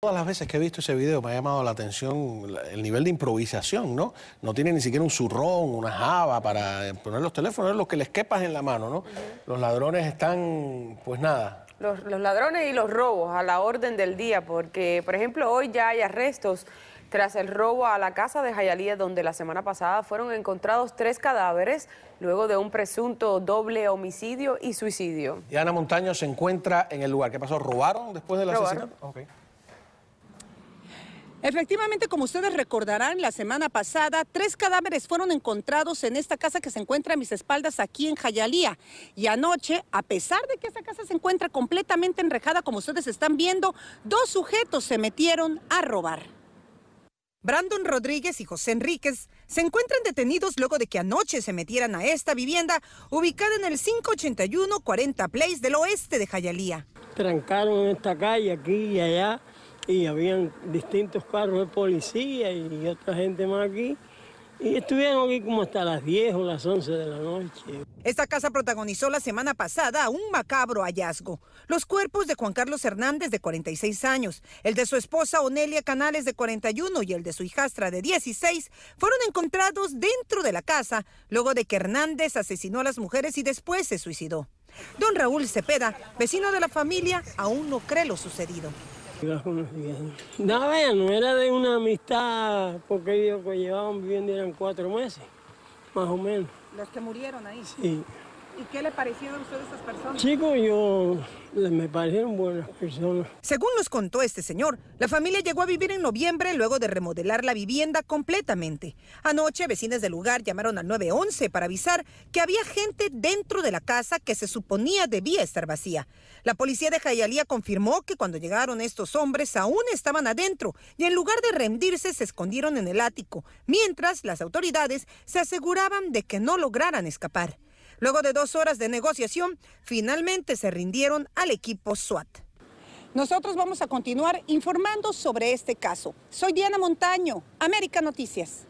Todas las veces que he visto ese video me ha llamado la atención el nivel de improvisación, ¿no? No tiene ni siquiera un zurrón, una java para poner los teléfonos, es lo que les quepas en la mano, ¿no? Los ladrones están, pues nada. Los, ladrones y los robos a la orden del día, porque, por ejemplo, hoy ya hay arrestos tras el robo a la casa de Jayalía, donde la semana pasada fueron encontrados tres cadáveres luego de un presunto doble homicidio y suicidio. Y Ana Montaño se encuentra en el lugar. ¿Qué pasó? ¿Robaron después del la asesinato? Efectivamente, como ustedes recordarán, la semana pasada tres cadáveres fueron encontrados en esta casa que se encuentra a mis espaldas aquí en Jayalía. Y anoche, a pesar de que esta casa se encuentra completamente enrejada, como ustedes están viendo, dos sujetos se metieron a robar. Brandon Rodríguez y José Enríquez se encuentran detenidos luego de que anoche se metieran a esta vivienda ubicada en el 581 40 Place del oeste de Jayalía. Trancaron esta calle aquí y allá y habían distintos carros de policía y otra gente más aquí. Y estuvieron aquí como hasta las 10 o las 11 de la noche. Esta casa protagonizó la semana pasada un macabro hallazgo. Los cuerpos de Juan Carlos Hernández, de 46 años, el de su esposa Onelia Canales, de 41, y el de su hijastra, de 16, fueron encontrados dentro de la casa, luego de que Hernández asesinó a las mujeres y después se suicidó. Don Raúl Cepeda, vecino de la familia, aún no cree lo sucedido. No, no era de una amistad, porque ellos que pues, llevaban viviendo eran cuatro meses, más o menos. ¿Los que murieron ahí? Sí. ¿Y qué le parecieron a ustedes estas personas? Chico, yo eh, me parecieron buenas personas. Según nos contó este señor, la familia llegó a vivir en noviembre luego de remodelar la vivienda completamente. Anoche, vecinos del lugar llamaron al 911 para avisar que había gente dentro de la casa que se suponía debía estar vacía. La policía de Jayalía confirmó que cuando llegaron estos hombres aún estaban adentro y en lugar de rendirse se escondieron en el ático, mientras las autoridades se aseguraban de que no lograran escapar. Luego de dos horas de negociación, finalmente se rindieron al equipo SWAT. Nosotros vamos a continuar informando sobre este caso. Soy Diana Montaño, América Noticias.